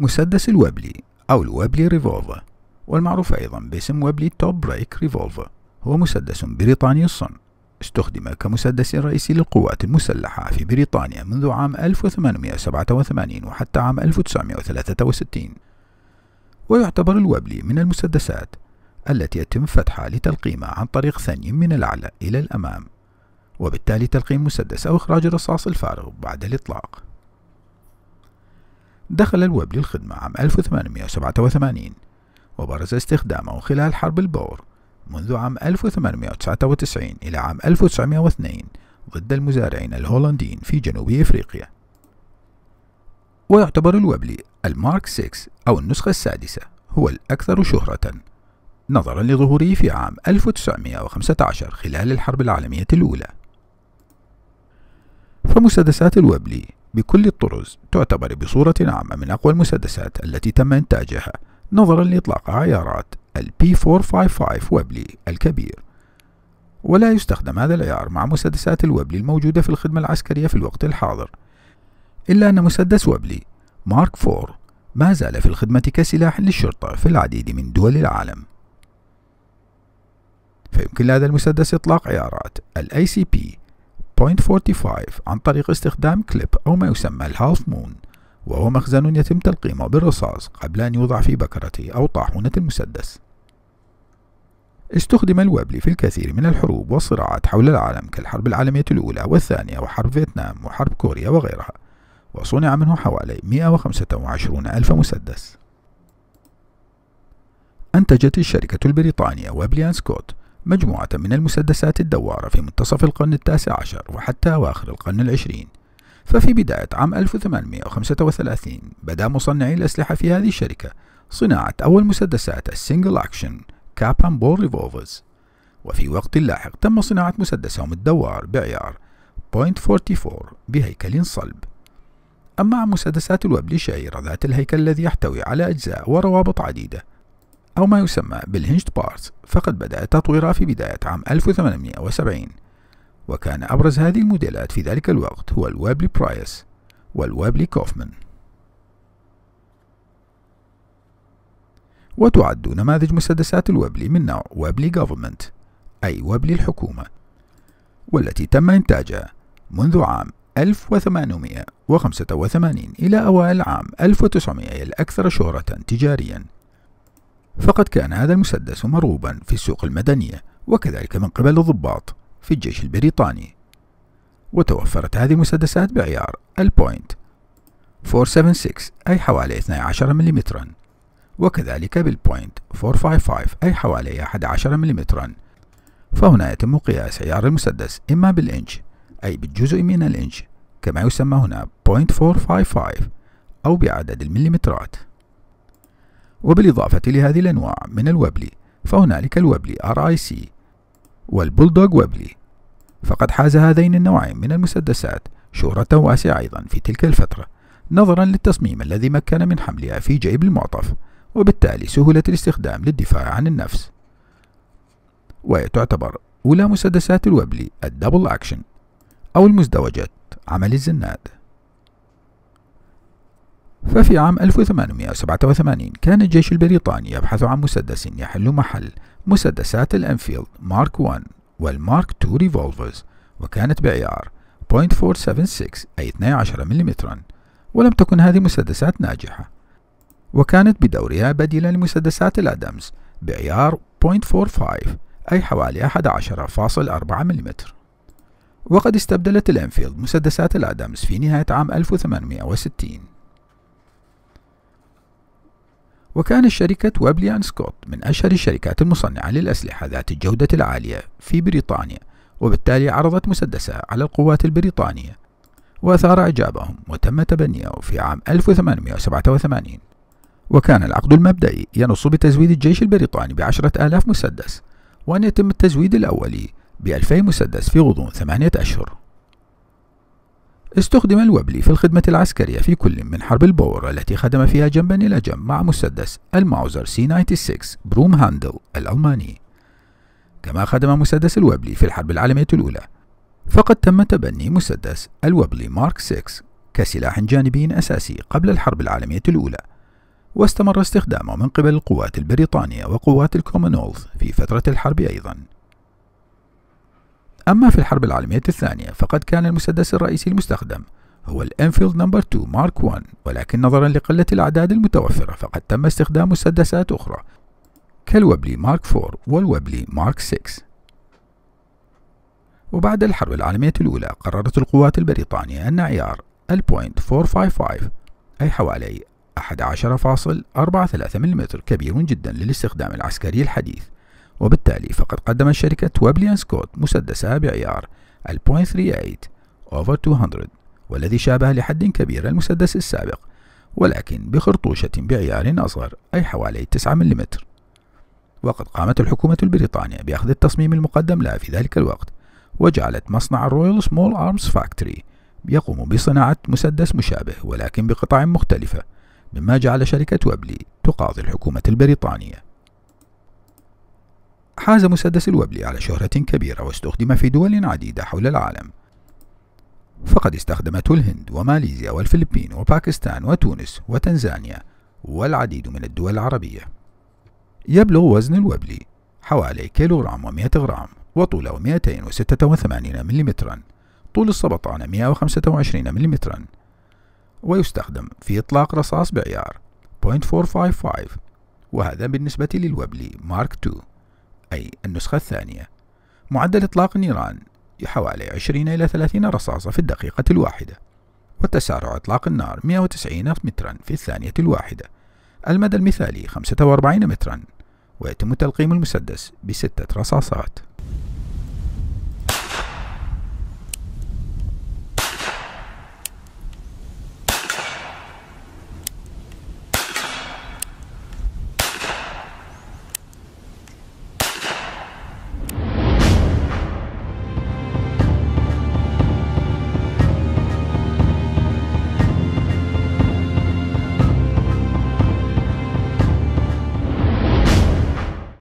مسدس الوابلي أو الوابلي ريفولفر والمعروف أيضا باسم وابلي توب بريك ريفولفر هو مسدس بريطاني الصنع استخدم كمسدس رئيسي للقوات المسلحة في بريطانيا منذ عام 1887 وحتى عام 1963 ويعتبر الوبلي من المسدسات التي يتم فتحها لتلقيمها عن طريق ثني من الأعلى إلى الأمام وبالتالي تلقيم مسدس أو إخراج الرصاص الفارغ بعد الإطلاق دخل الويب للخدمة عام 1887 وبرز استخدامه خلال حرب البور منذ عام 1899 إلى عام 1902 ضد المزارعين الهولنديين في جنوب إفريقيا ويعتبر الويبلي المارك 6 أو النسخة السادسة هو الأكثر شهرة نظرا لظهوره في عام 1915 خلال الحرب العالمية الأولى فمسدسات الويبلي بكل الطرز تعتبر بصورة عامة من أقوى المسدسات التي تم إنتاجها نظرا لإطلاق عيارات الـ P455 ويبلي الكبير ولا يستخدم هذا العيار مع مسدسات الويبلي الموجودة في الخدمة العسكرية في الوقت الحاضر إلا أن مسدس ويبلي مارك 4 ما زال في الخدمة كسلاح للشرطة في العديد من دول العالم فيمكن لهذا المسدس إطلاق عيارات الـ ACP 0.45 عن طريق استخدام كليب أو ما يسمى الهاف مون وهو مخزن يتم تلقيمه بالرصاص قبل أن يوضع في بكرة أو طاحونة المسدس استخدم الوابلي في الكثير من الحروب والصراعات حول العالم كالحرب العالمية الأولى والثانية وحرب فيتنام وحرب كوريا وغيرها وصنع منه حوالي 125 ألف مسدس أنتجت الشركة البريطانية وابليان سكوت مجموعة من المسدسات الدوارة في منتصف القرن التاسع عشر وحتى أواخر القرن العشرين ففي بداية عام 1835 بدأ مصنعي الأسلحة في هذه الشركة صناعة أول مسدسات السنجل أكشن كابان بول ريفولفرز وفي وقت لاحق تم صناعة مسدسهم الدوار بعيار .44 بهيكل صلب أما عن مسدسات الوبل الشهيرة ذات الهيكل الذي يحتوي على أجزاء وروابط عديدة أو ما يسمى بالهنجد بارت فقد بدأ تطويرها في بداية عام 1870 وكان أبرز هذه الموديلات في ذلك الوقت هو الويبلي برايس والويبلي كوفمان وتعد نماذج مسدسات الويبلي من نوع ويبلي جوفرمنت أي ويبلي الحكومة والتي تم إنتاجها منذ عام 1885 إلى أوائل عام 1900 الأكثر شهرة تجارياً فقد كان هذا المسدس مرغوبا في السوق المدنية وكذلك من قبل الضباط في الجيش البريطاني وتوفرت هذه المسدسات بعيار البوينت 476 أي حوالي 12 ملم وكذلك بالبوينت 455 أي حوالي 11 ملم فهنا يتم قياس عيار المسدس إما بالإنش أي بالجزء من الإنش كما يسمى هنا 0.455 أو بعدد المليمترات وبالإضافة لهذه الأنواع من الوبلي فهنالك الوبلي RIC والبولدوج وبلي فقد حاز هذين النوعين من المسدسات شهرة واسعة أيضا في تلك الفترة نظرا للتصميم الذي مكن من حملها في جيب المعطف وبالتالي سهولة الاستخدام للدفاع عن النفس وتعتبر أولى مسدسات الوبلي الدبل أكشن أو المزدوجة عمل الزناد ففي عام 1887 كان الجيش البريطاني يبحث عن مسدس يحل محل مسدسات الأنفيلد مارك 1 والمارك 2 ريفولفرز وكانت بعيار .476 أي 12 ملم ولم تكن هذه مسدسات ناجحة وكانت بدورها بديلا لمسدسات الأدمز بعيار .45 أي حوالي 11.4 ملم وقد استبدلت الأنفيلد مسدسات الأدمز في نهاية عام 1860 وكانت شركة وابليان سكوت من أشهر الشركات المصنعة للأسلحة ذات الجودة العالية في بريطانيا وبالتالي عرضت مسدسها على القوات البريطانية وأثار إعجابهم وتم تبنيه في عام 1887 وكان العقد المبدئي ينص بتزويد الجيش البريطاني بعشرة آلاف مسدس وأن يتم التزويد الأولي بألفي مسدس في غضون ثمانية أشهر استخدم الوبلي في الخدمة العسكرية في كل من حرب البور التي خدم فيها جنبا إلى جنب مع مسدس الماوزر سي 96 بروم هاندل الألماني كما خدم مسدس الوبلي في الحرب العالمية الأولى فقد تم تبني مسدس الوبلي مارك 6 كسلاح جانبي أساسي قبل الحرب العالمية الأولى واستمر استخدامه من قبل القوات البريطانية وقوات الكومنولث في فترة الحرب أيضاً أما في الحرب العالمية الثانية فقد كان المسدس الرئيسي المستخدم هو الانفيلد نمبر 2 مارك 1 ولكن نظرا لقلة الأعداد المتوفرة فقد تم استخدام مسدسات أخرى كالوبلي مارك 4 والوبلي مارك 6 وبعد الحرب العالمية الأولى قررت القوات البريطانية أن عيار البوينت 455 أي حوالي 11.43 مم كبير جدا للاستخدام العسكري الحديث وبالتالي فقد قدمت شركة ويبليان سكوت مسدسها بعيار الـ 0.38 over 200 والذي شابه لحد كبير المسدس السابق ولكن بخرطوشة بعيار أصغر أي حوالي 9 ملم وقد قامت الحكومة البريطانية بأخذ التصميم المقدم لها في ذلك الوقت وجعلت مصنع الرويال سمول أرمز فاكتوري يقوم بصناعة مسدس مشابه ولكن بقطع مختلفة مما جعل شركة وابلي تقاضي الحكومة البريطانية حاز مسدس الوبلي على شهرة كبيرة واستخدم في دول عديدة حول العالم فقد استخدمته الهند وماليزيا والفلبين وباكستان وتونس وتنزانيا والعديد من الدول العربية يبلغ وزن الوبلي حوالي كيلوغرام و100 غرام وطوله 286 ملم طول السبطانة 125 ملم ويستخدم في إطلاق رصاص بعيار .455 وهذا بالنسبة للوبلي مارك 2 أي النسخة الثانية معدل إطلاق النيران حوالي 20 إلى 30 رصاصة في الدقيقة الواحدة وتسارع إطلاق النار 190 مترا في الثانية الواحدة المدى المثالي 45 مترا ويتم تلقيم المسدس بستة رصاصات